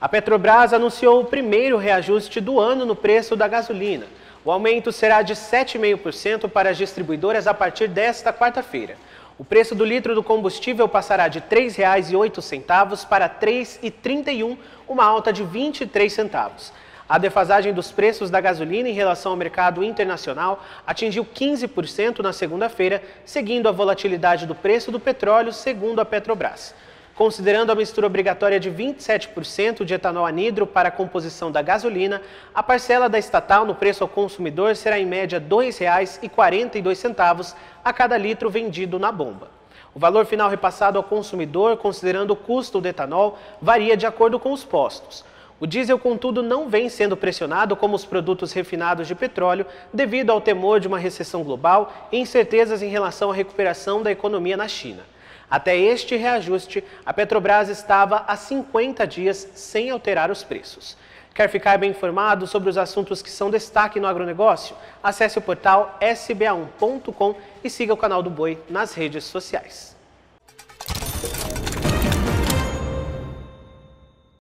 A Petrobras anunciou o primeiro reajuste do ano no preço da gasolina. O aumento será de 7,5% para as distribuidoras a partir desta quarta-feira. O preço do litro do combustível passará de R$ 3,08 para R$ 3,31, uma alta de 23 centavos. A defasagem dos preços da gasolina em relação ao mercado internacional atingiu 15% na segunda-feira, seguindo a volatilidade do preço do petróleo, segundo a Petrobras. Considerando a mistura obrigatória de 27% de etanol anidro para a composição da gasolina, a parcela da estatal no preço ao consumidor será em média R$ 2,42 a cada litro vendido na bomba. O valor final repassado ao consumidor, considerando o custo do etanol, varia de acordo com os postos. O diesel, contudo, não vem sendo pressionado como os produtos refinados de petróleo devido ao temor de uma recessão global e incertezas em relação à recuperação da economia na China. Até este reajuste, a Petrobras estava há 50 dias sem alterar os preços. Quer ficar bem informado sobre os assuntos que são destaque no agronegócio? Acesse o portal sba1.com e siga o canal do Boi nas redes sociais.